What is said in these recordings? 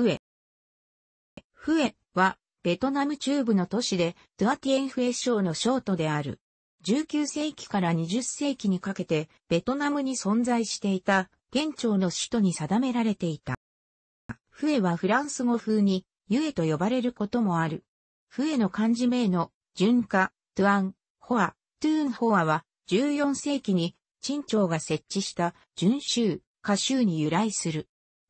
フエ。フエは、ベトナム中部の都市で、トゥアティエンフエ省の省都である。19世紀から20世紀にかけて、ベトナムに存在していた、県庁の首都に定められていた。フエはフランス語風に、ユエと呼ばれることもある。フエの漢字名の、順化、トゥアン、ホア、トゥーンホアは、14世紀に、陳朝が設置した、順州、歌州に由来する。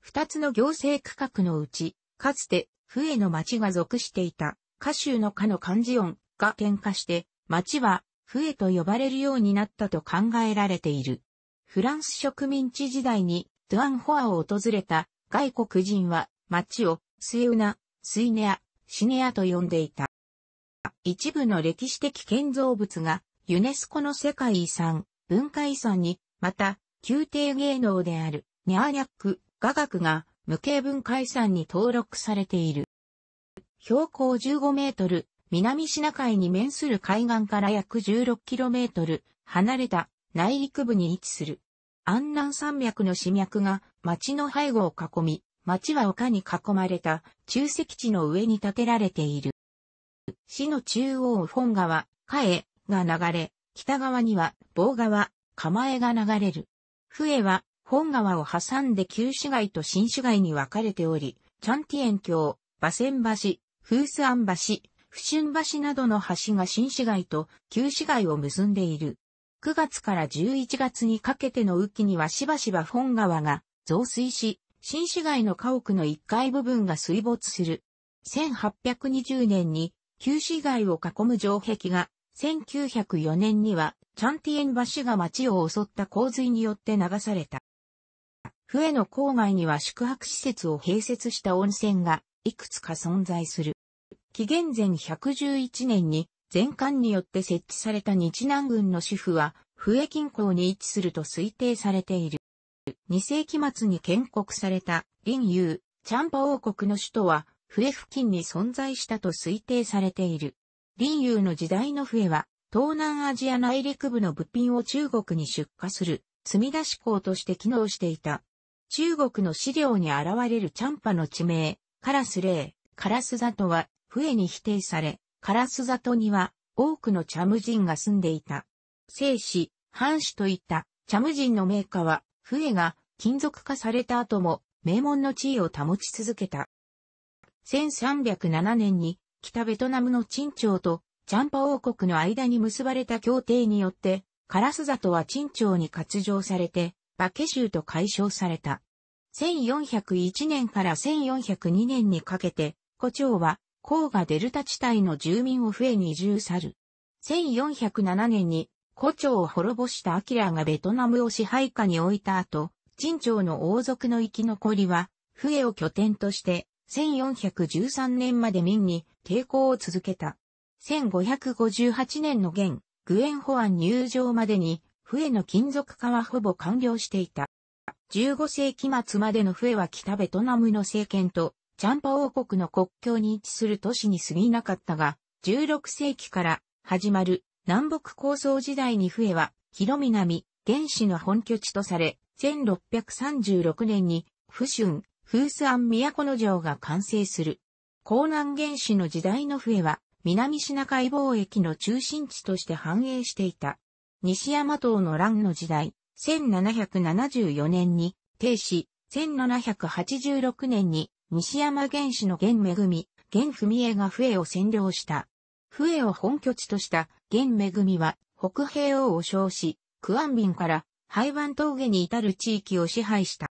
二つの行政区画のうち、かつて、笛の町が属していた、歌州の歌の漢字音が喧嘩して、町は、笛と呼ばれるようになったと考えられている。フランス植民地時代に、ドゥアンホアを訪れた外国人は、町を、スエウナ、スイネア、シネアと呼んでいた。一部の歴史的建造物が、ユネスコの世界遺産、文化遺産に、また、宮廷芸能である、ニャーニャック、雅楽が無形文化遺産に登録されている。標高15メートル、南シナ海に面する海岸から約16キロメートル離れた内陸部に位置する。安南山脈の市脈が町の背後を囲み、町は丘に囲まれた中石地の上に建てられている。市の中央本川、加江が流れ、北側には棒川、釜江が流れる。笛は本川を挟んで旧市街と新市街に分かれており、チャンティエン橋、馬船橋、フースアン橋、不春橋などの橋が新市街と旧市街を結んでいる。9月から11月にかけての雨季にはしばしば本川が増水し、新市街の家屋の1階部分が水没する。1820年に旧市街を囲む城壁が、1904年にはチャンティエン橋が町を襲った洪水によって流された。笛の郊外には宿泊施設を併設した温泉がいくつか存在する。紀元前111年に全館によって設置された日南郡の主婦は笛近郊に位置すると推定されている。2世紀末に建国された林遊、チャンパ王国の首都は笛付近に存在したと推定されている。林遊の時代の笛は東南アジア内陸部の物品を中国に出荷する積み出し港として機能していた。中国の資料に現れるチャンパの地名、カラスレイ、カラス里は、笛に否定され、カラス里には、多くのチャム人が住んでいた。聖子、藩主といった、チャム人の名家は、笛が金属化された後も、名門の地位を保ち続けた。1307年に、北ベトナムの陳朝と、チャンパ王国の間に結ばれた協定によって、カラス里は陳朝に割譲されて、馬ケ州と解消された。1401年から1402年にかけて、古町は、黄河デルタ地帯の住民を増えに移住去る。1407年に、古町を滅ぼしたアキラがベトナムを支配下に置いた後、陳朝の王族の生き残りは、笛を拠点として、1413年まで民に抵抗を続けた。1558年の元、グエンホアン入場までに、笛の金属化はほぼ完了していた。15世紀末までの笛は北ベトナムの政権とチャンパ王国の国境に位置する都市に過ぎなかったが、16世紀から始まる南北構想時代に笛は広南原始の本拠地とされ、1636年に不春、風山都の城が完成する。江南原始の時代の笛は南シナ海貿易の中心地として繁栄していた。西山島の乱の時代、1774年に、定子、1786年に、西山原氏の源恵、源文江が笛を占領した。笛を本拠地とした源恵は、北平王を称し、クアンビンから廃湾峠に至る地域を支配した。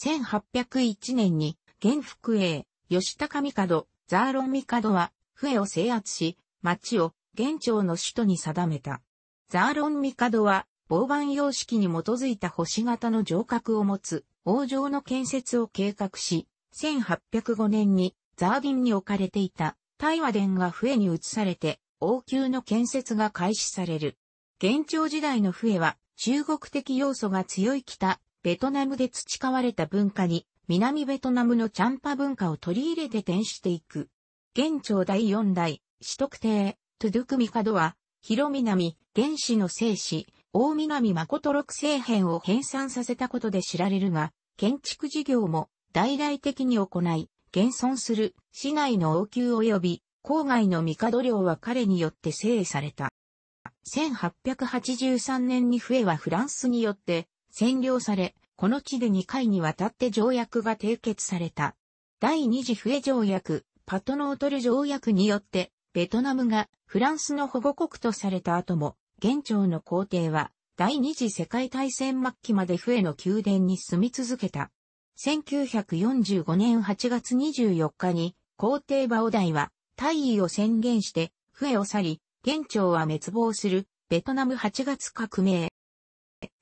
1801年に、元福栄、吉高帝、ザーロン帝は、笛を制圧し、町を、元朝の首都に定めた。ザーロンミカドは、防板様式に基づいた星型の城郭を持つ、王城の建設を計画し、1805年にザービンに置かれていた大和殿が笛に移されて、王宮の建設が開始される。元朝時代の笛は中国的要素が強い北、ベトナムで培われた文化に、南ベトナムのチャンパ文化を取り入れて転していく。元朝第四代、四徳帝、トゥドゥクミカドは、広南、原始の聖子、大南誠六聖編を編纂させたことで知られるが、建築事業も大々的に行い、現存する市内の王宮及び郊外の帝領は彼によって制された。1883年に笛はフランスによって占領され、この地で2回にわたって条約が締結された。第二次笛条約、パトノートル条約によってベトナムがフランスの保護国とされた後も、元朝の皇帝は第二次世界大戦末期まで笛の宮殿に住み続けた。1945年8月24日に皇帝バオダイは退位を宣言して笛を去り、元朝は滅亡するベトナム8月革命。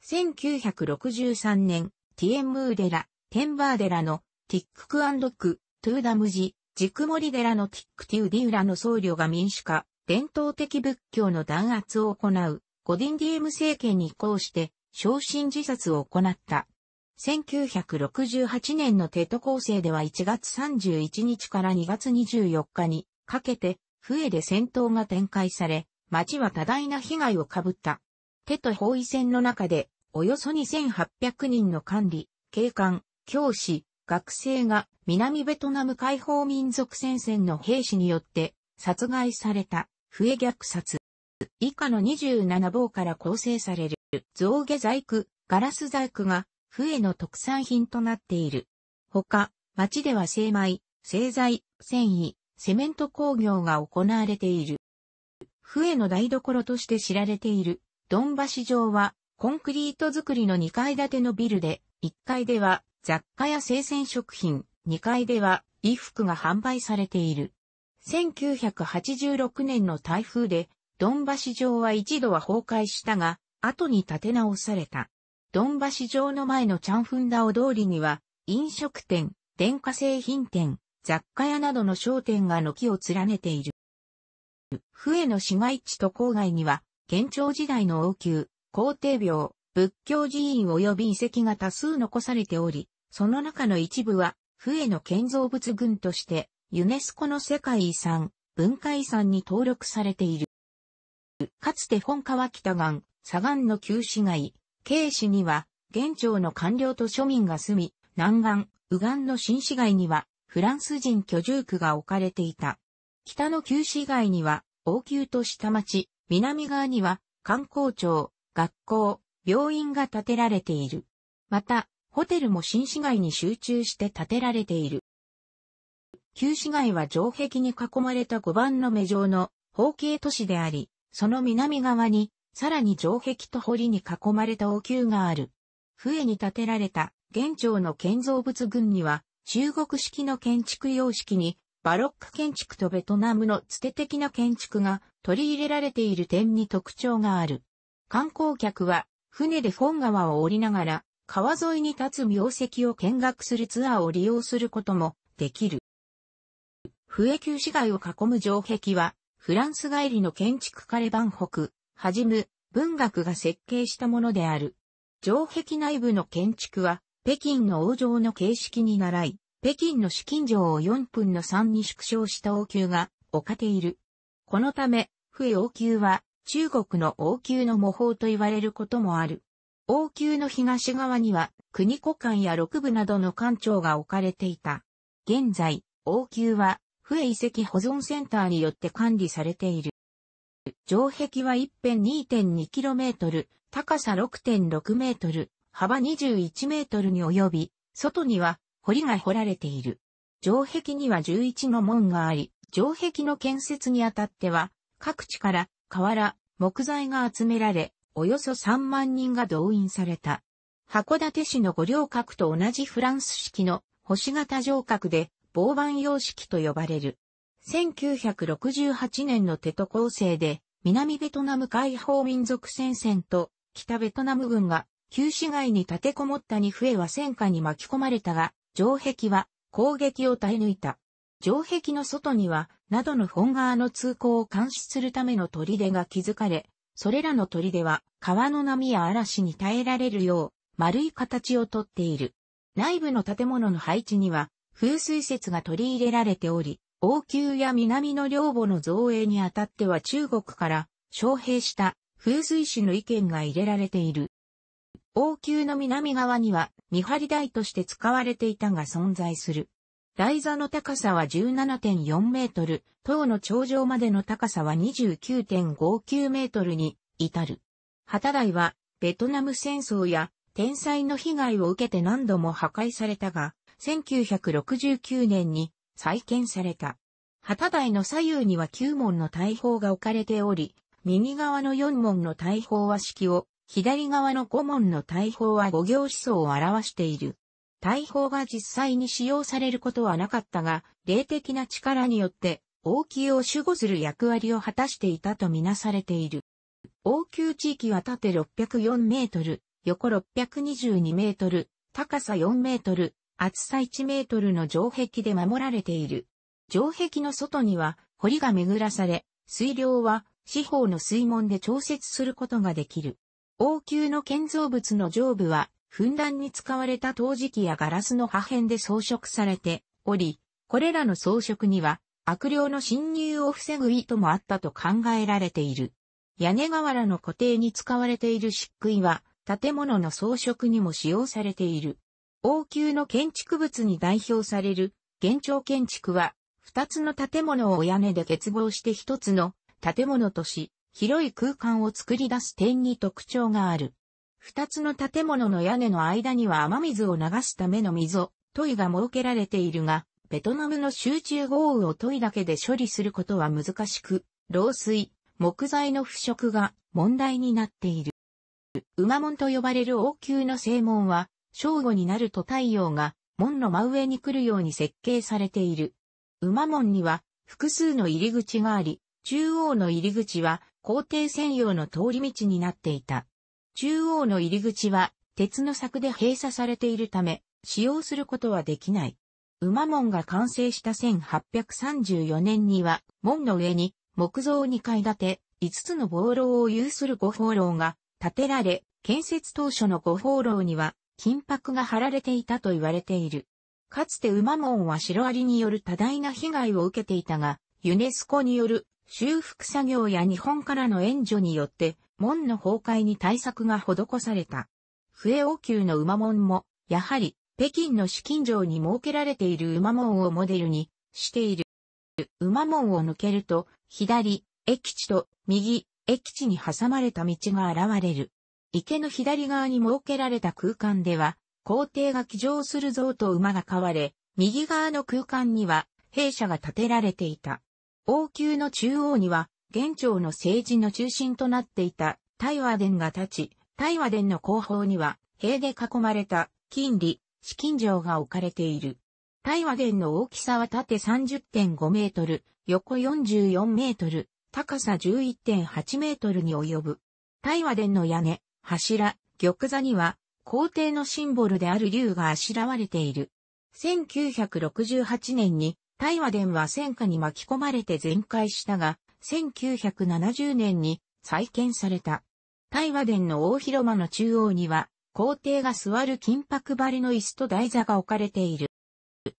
1963年、ティエンムーデラ、テンバーデラのティッククアンドク、トゥーダムジ、軸森寺のティックティウディウラの僧侶が民主化、伝統的仏教の弾圧を行う、ゴディンディエム政権に移行して、昇進自殺を行った。1968年のテト構成では1月31日から2月24日にかけて、笛で戦闘が展開され、町は多大な被害をかぶった。テト包囲戦の中で、およそ2800人の管理、警官、教師、学生が南ベトナム解放民族戦線の兵士によって殺害された、笛虐殺。以下の27棒から構成される、象牙細工、ガラス細工が、笛の特産品となっている。他、町では精米、製材、繊維、セメント工業が行われている。笛の台所として知られている、ドンバシ城は、コンクリート造りの2階建てのビルで、1階では雑貨や生鮮食品、2階では衣服が販売されている。1986年の台風で、ドンバシ城は一度は崩壊したが、後に建て直された。ドンバシ城の前のチャンフンダオ通りには、飲食店、電化製品店、雑貨屋などの商店が軒を連ねている。笛の市街地と郊外には、県庁時代の王宮、皇帝廟、仏教寺院及び遺跡が多数残されており、その中の一部は、笛の建造物群として、ユネスコの世界遺産、文化遺産に登録されている。かつて本川北岸、左岸の旧市街、京市には、現庁の官僚と庶民が住み、南岸、右岸の新市街には、フランス人居住区が置かれていた。北の旧市街には、王宮と下町、南側には、観光庁、学校、病院が建てられている。また、ホテルも新市街に集中して建てられている。旧市街は城壁に囲まれた5番の目状の方形都市であり、その南側に、さらに城壁と堀に囲まれた王宮がある。笛に建てられた現庁の建造物群には、中国式の建築様式に、バロック建築とベトナムのつて的な建築が取り入れられている点に特徴がある。観光客は船で本川を降りながら川沿いに立つ名石を見学するツアーを利用することもできる。笛旧市街を囲む城壁は、フランス帰りの建築家レバン北、はじむ、文学が設計したものである。城壁内部の建築は、北京の王城の形式に習い、北京の資金城を4分の3に縮小した王宮が置かている。このため、笛王宮は中国の王宮の模倣と言われることもある。王宮の東側には国古館や六部などの館長が置かれていた。現在、王宮は、笛遺跡保存センターによって管理されている。城壁は一辺 2.2km、高さ 6.6m、幅 21m に及び、外には堀が掘られている。城壁には11の門があり、城壁の建設にあたっては、各地から瓦、木材が集められ、およそ3万人が動員された。函館市の五稜郭と同じフランス式の星型城郭で防板様式と呼ばれる。1968年のテト構成で南ベトナム解放民族戦線と北ベトナム軍が旧市街に立てこもったに笛は戦火に巻き込まれたが、城壁は攻撃を耐え抜いた。城壁の外には、などの本側の通行を監視するための砦が築かれ、それらの砦は川の波や嵐に耐えられるよう丸い形をとっている。内部の建物の配置には風水説が取り入れられており、王宮や南の領母の造営にあたっては中国から招聘した風水師の意見が入れられている。王宮の南側には見張り台として使われていたが存在する。台座の高さは17.4メートル、塔の頂上までの高さは29.59メートルに至る。旗台は、ベトナム戦争や天災の被害を受けて何度も破壊されたが、1969年に再建された。旗台の左右には9門の大砲が置かれており、右側の4門の大砲は式を、左側の5門の大砲は五行思想を表している。大砲が実際に使用されることはなかったが、霊的な力によって王宮を守護する役割を果たしていたとみなされている。王宮地域は縦604メートル、横622メートル、高さ4メートル、厚さ1メートルの城壁で守られている。城壁の外には堀が巡らされ、水量は四方の水門で調節することができる。王宮の建造物の上部はふんだんに使われた陶磁器やガラスの破片で装飾されており、これらの装飾には悪霊の侵入を防ぐ意図もあったと考えられている。屋根瓦の固定に使われている漆喰は建物の装飾にも使用されている。王宮の建築物に代表される現状建築は二つの建物を屋根で結合して一つの建物とし、広い空間を作り出す点に特徴がある。二つの建物の屋根の間には雨水を流すための溝、トイが設けられているが、ベトナムの集中豪雨をトイだけで処理することは難しく、漏水、木材の腐食が問題になっている。馬門と呼ばれる王宮の正門は、正午になると太陽が門の真上に来るように設計されている。馬門には複数の入り口があり、中央の入り口は皇帝専用の通り道になっていた。中央の入り口は鉄の柵で閉鎖されているため、使用することはできない。馬門が完成した1834年には、門の上に木造2階建て、5つの防楼を有する五宝楼が建てられ、建設当初の五宝楼には金箔が貼られていたと言われている。かつて馬門はシロアリによる多大な被害を受けていたが、ユネスコによる修復作業や日本からの援助によって門の崩壊に対策が施された。笛王宮の馬門も、やはり、北京の資金城に設けられている馬門をモデルにしている。馬門を抜けると、左、駅地と右、駅地に挟まれた道が現れる。池の左側に設けられた空間では、皇帝が騎乗する像と馬が飼われ、右側の空間には、兵舎が建てられていた。王宮の中央には、元朝の政治の中心となっていた大和殿が立ち、大和殿の後方には塀で囲まれた金利、資金城が置かれている。大和殿の大きさは縦30.5メートル、横44メートル、高さ11.8メートルに及ぶ。大和殿の屋根、柱、玉座には、皇帝のシンボルである竜があしらわれている。1968年に、大和殿は戦火に巻き込まれて全壊したが、1970年に再建された。大和殿の大広間の中央には、皇帝が座る金箔張りの椅子と台座が置かれている。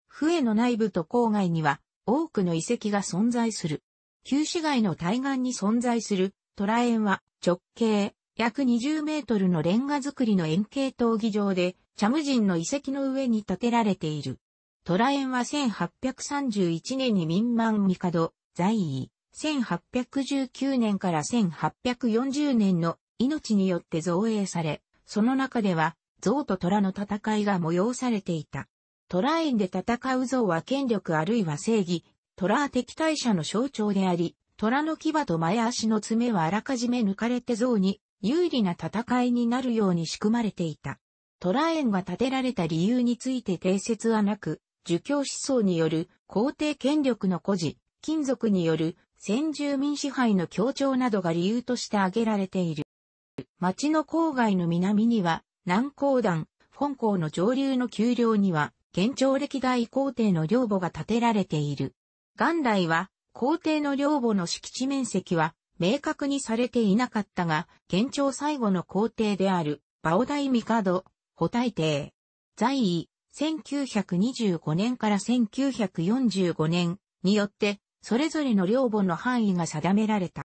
笛の内部と郊外には、多くの遺跡が存在する。旧市街の対岸に存在する、虎園は直径約20メートルのレンガ造りの円形闘技場で、チャム人の遺跡の上に建てられている。虎園は1831年に民満帝在位。1819年から1840年の命によって造営され、その中では、象と虎の戦いが催されていた。虎園で戦う象は権力あるいは正義、虎は敵対者の象徴であり、虎の牙と前足の爪はあらかじめ抜かれて象に有利な戦いになるように仕組まれていた。虎園が建てられた理由について定説はなく、儒教思想による皇帝権力の故事、金属による先住民支配の協調などが理由として挙げられている。町の郊外の南には、南高段、本校の上流の丘陵には、現朝歴代皇帝の寮母が建てられている。元来は、皇帝の寮母の敷地面積は、明確にされていなかったが、現朝最後の皇帝である、バオダイミカド、ホタイ帝。在位、1925年から1945年によって、それぞれの領母の範囲が定められた。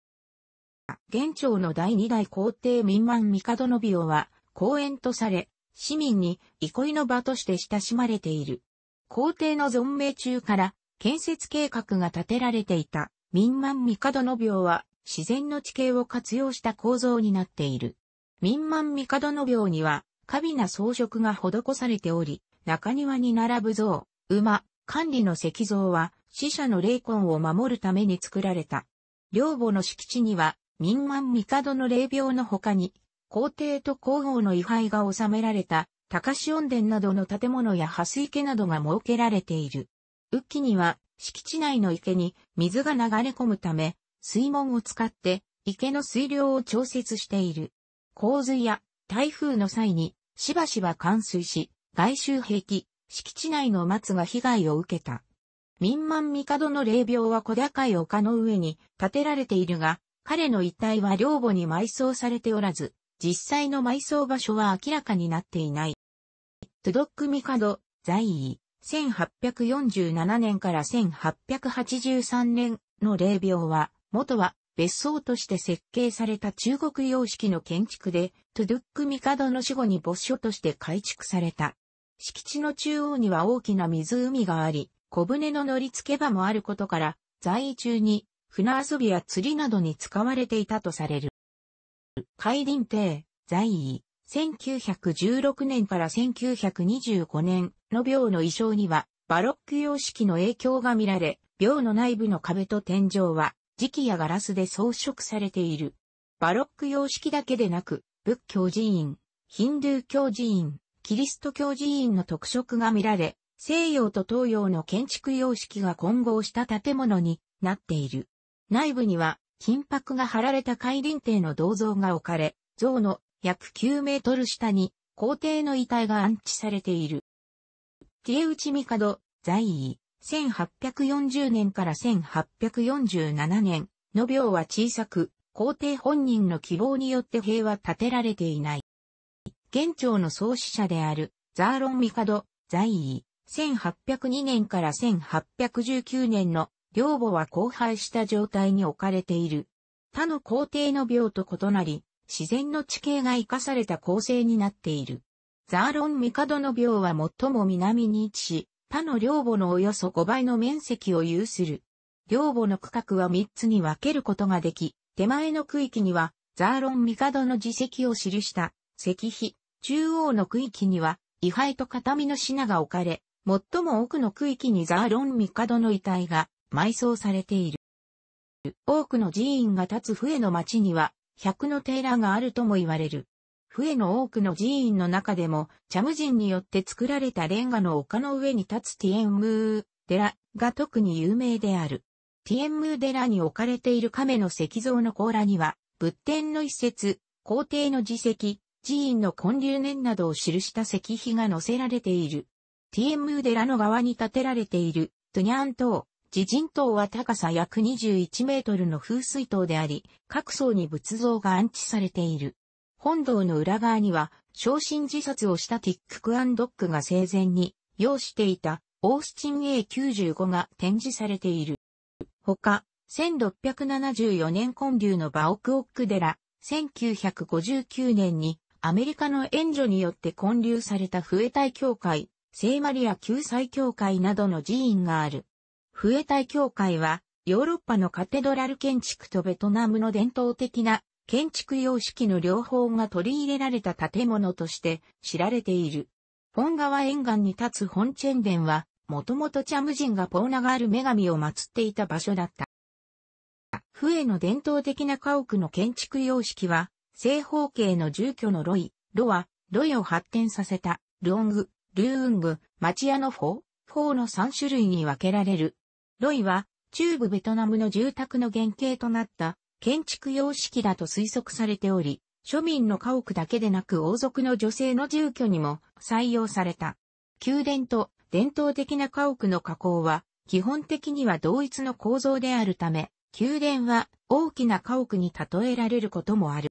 元朝の第二代皇帝民満帝の病は公園とされ、市民に憩いの場として親しまれている。皇帝の存命中から建設計画が立てられていた民満帝の病は自然の地形を活用した構造になっている。民満帝の病には、華美な装飾が施されており、中庭に並ぶ像、馬、管理の石像は、死者の霊魂を守るために作られた。両母の敷地には、民間帝の霊廟の他に、皇帝と皇后の位牌が収められた、高志音殿などの建物や蓮池などが設けられている。雨季には、敷地内の池に水が流れ込むため、水門を使って池の水量を調節している。洪水や台風の際にしばしば冠水し、外周壁、敷地内の松が被害を受けた。民満帝の霊廟は小高い丘の上に建てられているが、彼の遺体は陵墓に埋葬されておらず、実際の埋葬場所は明らかになっていない。トゥドック帝、在位、1847年から1883年の霊廟は、元は別荘として設計された中国様式の建築で、トゥドック帝の死後に墓所として改築された。敷地の中央には大きな湖があり、小舟の乗り付け場もあることから、在位中に船遊びや釣りなどに使われていたとされる。海林亭、在位、1916年から1925年の廟の衣装には、バロック様式の影響が見られ、廟の内部の壁と天井は、磁器やガラスで装飾されている。バロック様式だけでなく、仏教寺院、ヒンドゥー教寺院、キリスト教寺院の特色が見られ、西洋と東洋の建築様式が混合した建物になっている。内部には金箔が貼られた海林亭の銅像が置かれ、像の約9メートル下に皇帝の遺体が安置されている。ティエウチミカド、在位、1840年から1847年の秒は小さく、皇帝本人の希望によって平は建てられていない。現庁の創始者である、ザーロンミカド、在位、1802年から1819年の両母は荒廃した状態に置かれている。他の皇帝の廟と異なり、自然の地形が生かされた構成になっている。ザーロン帝の廟は最も南に位置し、他の両母のおよそ5倍の面積を有する。両母の区画は3つに分けることができ、手前の区域には、ザーロン帝の自石を記した石碑、中央の区域には、位牌と形見の品が置かれ、最も奥の区域にザーロンミカドの遺体が埋葬されている。多くの寺院が立つ笛の町には、百の寺があるとも言われる。笛の多くの寺院の中でも、チャム人によって作られたレンガの丘の上に立つティエンムー寺が特に有名である。ティエンムー寺に置かれている亀の石像の甲羅には、仏典の一節、皇帝の自石、寺院の建立年などを記した石碑が載せられている。TMU 寺の側に建てられている、トゥニャン島、地人島は高さ約21メートルの風水島であり、各層に仏像が安置されている。本堂の裏側には、昇進自殺をしたティック・クアンドックが生前に、要していた、オースチン A95 が展示されている。他、1674年建立のバオクオック寺、1959年にアメリカの援助によって建立された笛体教会、聖マリア救済教会などの寺院がある。笛隊教会は、ヨーロッパのカテドラル建築とベトナムの伝統的な建築様式の両方が取り入れられた建物として知られている。本川沿岸に立つ本チェン殿は、もともとチャム人がポーナガール女神を祀っていた場所だった。笛の伝統的な家屋の建築様式は、正方形の住居のロイ、ロア、ロイを発展させた、ロング、ルーング、マチアノフォフォーの3種類に分けられる。ロイは、中部ベトナムの住宅の原型となった建築様式だと推測されており、庶民の家屋だけでなく王族の女性の住居にも採用された。宮殿と伝統的な家屋の加工は基本的には同一の構造であるため、宮殿は大きな家屋に例えられることもある。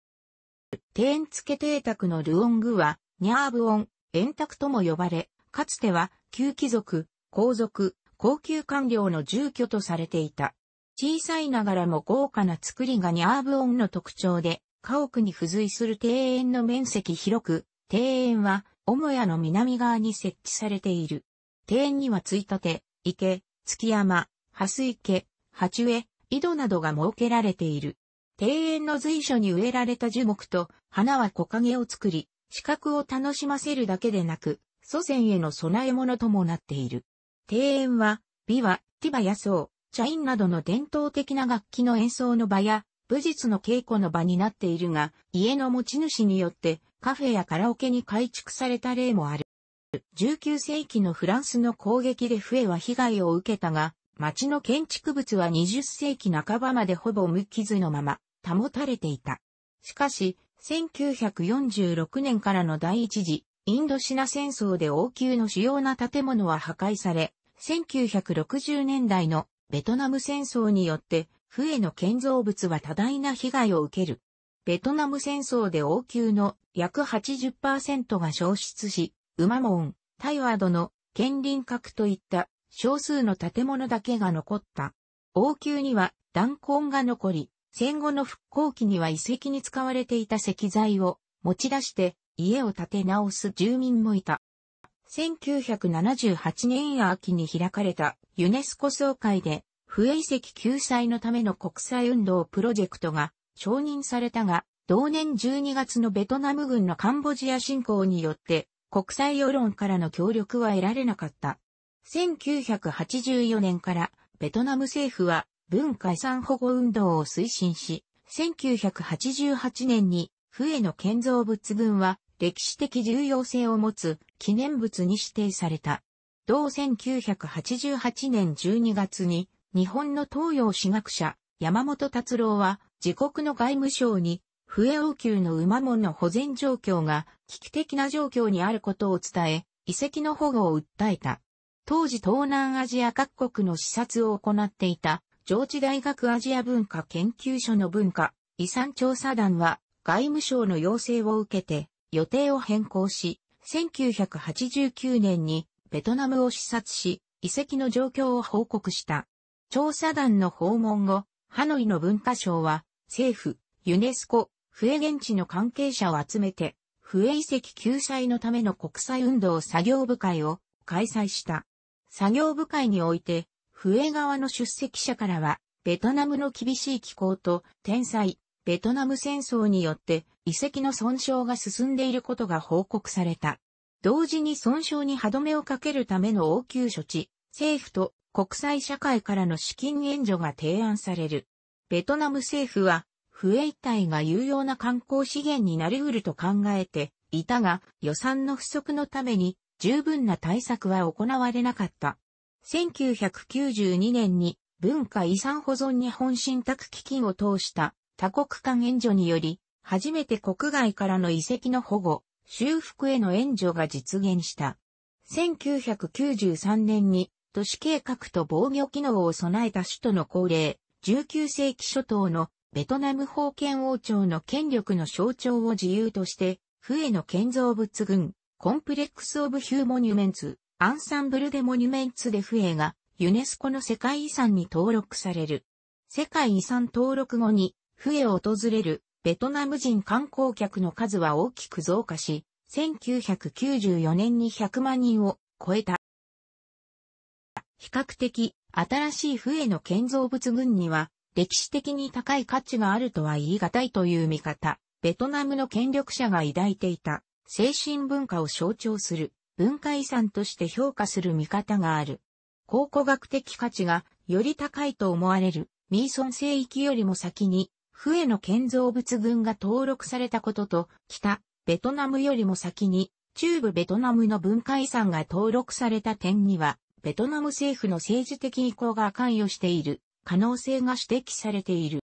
テーン付け邸宅のルオングは、ニャーブオン、円卓とも呼ばれ、かつては旧貴族、皇族、高級官僚の住居とされていた。小さいながらも豪華な作りがニャーブオンの特徴で、家屋に付随する庭園の面積広く、庭園は母屋の南側に設置されている。庭園にはついたて、池、月山、蓮池、鉢植え、井戸などが設けられている。庭園の随所に植えられた樹木と花は木陰を作り、視覚を楽しませるだけでなく、祖先への備え物ともなっている。庭園は、琵琶、ティバや僧、チャインなどの伝統的な楽器の演奏の場や、武術の稽古の場になっているが、家の持ち主によってカフェやカラオケに改築された例もある。19世紀のフランスの攻撃で笛は被害を受けたが、町の建築物は20世紀半ばまでほぼ無傷のまま保たれていた。しかし、1946年からの第一次インドシナ戦争で王宮の主要な建物は破壊され、1960年代のベトナム戦争によって、笛の建造物は多大な被害を受ける。ベトナム戦争で王宮の約80%が消失し、ウマモン、タイワードの県林閣といった少数の建物だけが残った。王宮には弾痕が残り、戦後の復興期には遺跡に使われていた石材を持ち出して家を建て直す住民もいた。1978年秋に開かれたユネスコ総会で、不衛石救済のための国際運動プロジェクトが承認されたが、同年12月のベトナム軍のカンボジア侵攻によって国際世論からの協力は得られなかった。1984年からベトナム政府は文化遺産保護運動を推進し、1988年に、笛の建造物群は歴史的重要性を持つ記念物に指定された。同1988年12月に、日本の東洋史学者、山本達郎は、自国の外務省に、笛王宮の馬門の保全状況が危機的な状況にあることを伝え、遺跡の保護を訴えた。当時東南アジア各国の視察を行っていた上智大学アジア文化研究所の文化遺産調査団は外務省の要請を受けて予定を変更し、1989年にベトナムを視察し、遺跡の状況を報告した。調査団の訪問後、ハノイの文化省は政府、ユネスコ、フエ現地の関係者を集めて、フエ遺跡救済のための国際運動作業部会を開催した。作業部会において、笛側の出席者からは、ベトナムの厳しい気候と天災、ベトナム戦争によって遺跡の損傷が進んでいることが報告された。同時に損傷に歯止めをかけるための応急処置、政府と国際社会からの資金援助が提案される。ベトナム政府は、笛一体が有用な観光資源になり得ると考えていたが、予算の不足のために十分な対策は行われなかった。1992年に文化遺産保存日本信託基金を通した多国間援助により、初めて国外からの遺跡の保護、修復への援助が実現した。1993年に都市計画と防御機能を備えた首都の高齢、19世紀初頭のベトナム封建王朝の権力の象徴を自由として、笛への建造物群、コンプレックス・オブ・ヒュー・モニュメンツアンサンブルでモニュメンツでフエがユネスコの世界遺産に登録される。世界遺産登録後にフエを訪れるベトナム人観光客の数は大きく増加し、1994年に100万人を超えた。比較的新しいフエの建造物群には歴史的に高い価値があるとは言い難いという見方、ベトナムの権力者が抱いていた精神文化を象徴する文化遺産として評価する見方がある。考古学的価値がより高いと思われるミーソン聖域よりも先に、笛の建造物群が登録されたことと、北、ベトナムよりも先に、中部ベトナムの文化遺産が登録された点には、ベトナム政府の政治的意向が関与している可能性が指摘されている。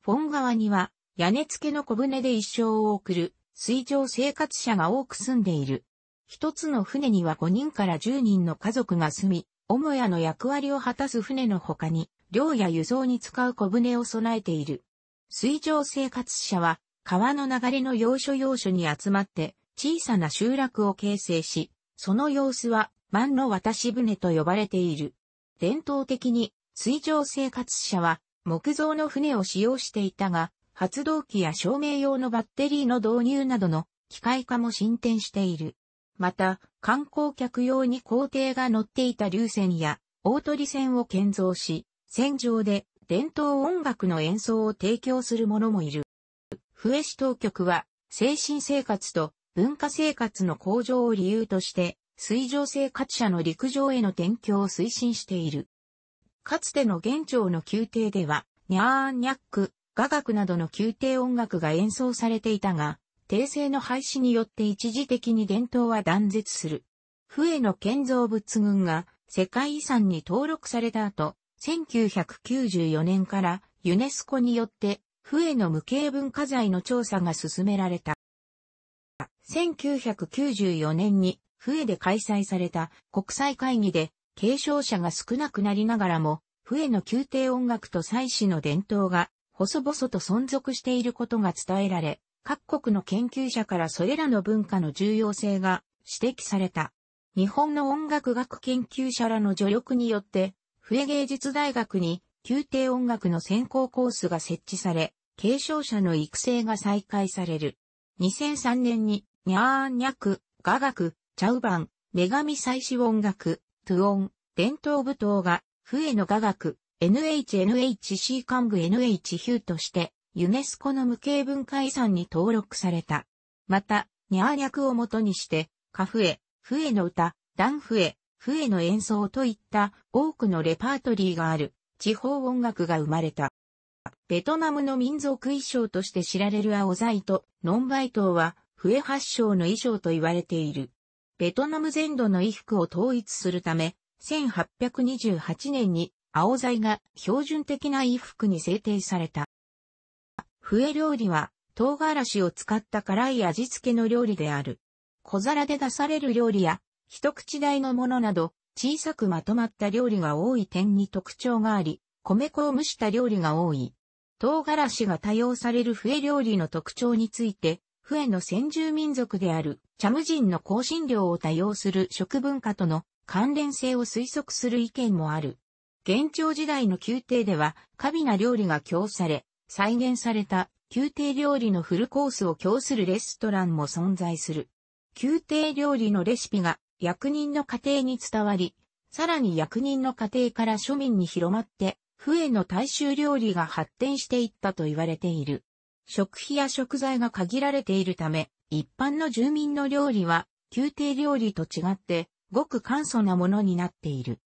フォン川には屋根付けの小舟で一生を送る水上生活者が多く住んでいる。一つの船には5人から10人の家族が住み、母屋の役割を果たす船の他に、漁や輸送に使う小舟を備えている。水上生活者は、川の流れの要所要所に集まって、小さな集落を形成し、その様子は、万の渡し船と呼ばれている。伝統的に、水上生活者は、木造の船を使用していたが、発動機や照明用のバッテリーの導入などの機械化も進展している。また、観光客用に皇帝が乗っていた流線や大鳥線を建造し、戦場で伝統音楽の演奏を提供する者もいる。笛市当局は、精神生活と文化生活の向上を理由として、水上生活者の陸上への転居を推進している。かつての現状の宮廷では、ニャーニャック、雅楽などの宮廷音楽が演奏されていたが、訂正の廃止によって一時的に伝統は断絶する。笛の建造物群が世界遺産に登録された後、1994年からユネスコによって笛の無形文化財の調査が進められた。1994年に笛で開催された国際会議で継承者が少なくなりながらも、笛の宮廷音楽と祭祀の伝統が細々と存続していることが伝えられ、各国の研究者からそれらの文化の重要性が指摘された。日本の音楽学研究者らの助力によって、笛芸術大学に宮廷音楽の専攻コースが設置され、継承者の育成が再開される。2003年に、ニャーニャク、雅楽、チャウバン、女神祭祀音楽、トゥオン、伝統舞踏が、笛の雅楽、NHNHC 幹部 NH ヒューとして、ユネスコの無形文化遺産に登録された。また、ニャーニャクをもとにして、カフエ、フエの歌、ダンフエ、フエの演奏といった多くのレパートリーがある地方音楽が生まれた。ベトナムの民族衣装として知られるアオザイとノンバイトはフエ発祥の衣装と言われている。ベトナム全土の衣服を統一するため、1828年にアオザイが標準的な衣服に制定された。笛料理は、唐辛子を使った辛い味付けの料理である。小皿で出される料理や、一口大のものなど、小さくまとまった料理が多い点に特徴があり、米粉を蒸した料理が多い。唐辛子が多用される笛料理の特徴について、笛の先住民族であるチャム人の香辛料を多用する食文化との関連性を推測する意見もある。現朝時代の宮廷では、華美な料理が供され、再現された宮廷料理のフルコースを供するレストランも存在する。宮廷料理のレシピが役人の家庭に伝わり、さらに役人の家庭から庶民に広まって、笛の大衆料理が発展していったと言われている。食費や食材が限られているため、一般の住民の料理は、宮廷料理と違って、ごく簡素なものになっている。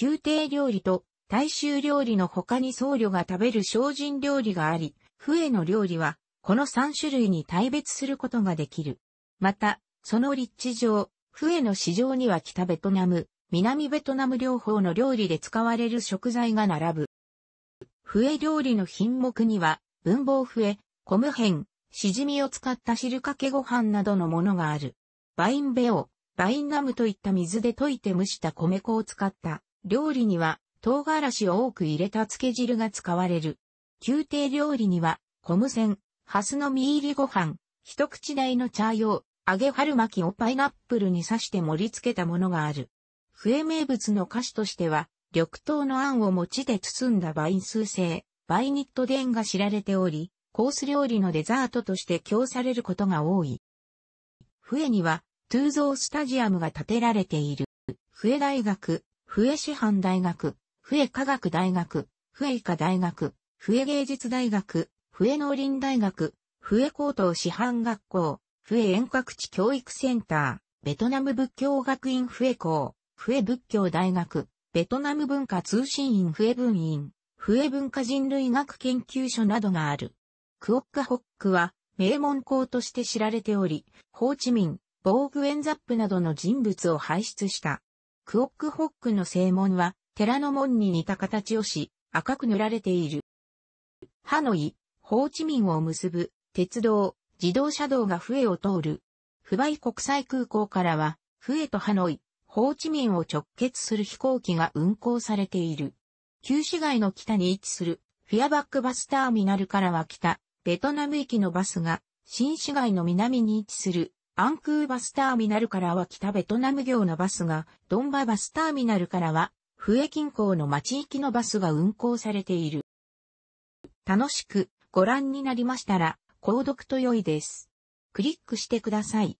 宮廷料理と大衆料理の他に僧侶が食べる精進料理があり、笛の料理は、この3種類に大別することができる。また、その立地上、笛の市場には北ベトナム、南ベトナム両方の料理で使われる食材が並ぶ。笛料理の品目には、文房笛、コムヘン、しじみを使った汁かけご飯などのものがある。バインベオ、バインナムといった水で溶いて蒸した米粉を使った料理には、唐辛子を多く入れた漬け汁が使われる。宮廷料理には、コムセン、ハスの実入りご飯、一口大の茶用、揚げ春巻きをパイナップルに刺して盛り付けたものがある。笛名物の菓子としては、緑豆の餡を餅で包んだバイン倍。製、バイニットデンが知られており、コース料理のデザートとして供されることが多い。笛には、トゥーゾースタジアムが建てられている。笛大学、笛師範大学、笛科学大学、笛医科大学、笛芸術大学、笛農林大学、笛高等師範学校、笛遠隔地教育センター、ベトナム仏教学院笛校、笛仏教大学、ベトナム文化通信院笛文院、笛文化人類学研究所などがある。クオッカホックは名門校として知られており、ホーチミン、ボーグエンザップなどの人物を輩出した。クオックホックの正門は、寺の門に似た形をし、赤く塗られている。ハノイ、ホーチミンを結ぶ、鉄道、自動車道が笛を通る。フバイ国際空港からは、笛とハノイ、ホーチミンを直結する飛行機が運行されている。旧市街の北に位置する、フィアバックバスターミナルからは北、ベトナム行きのバスが、新市街の南に位置する、アンクーバスターミナルからは北ベトナム行のバスが、ドンババスターミナルからは笛近郊の町行きのバスが運行されている。楽しくご覧になりましたら、購読と良いです。クリックしてください。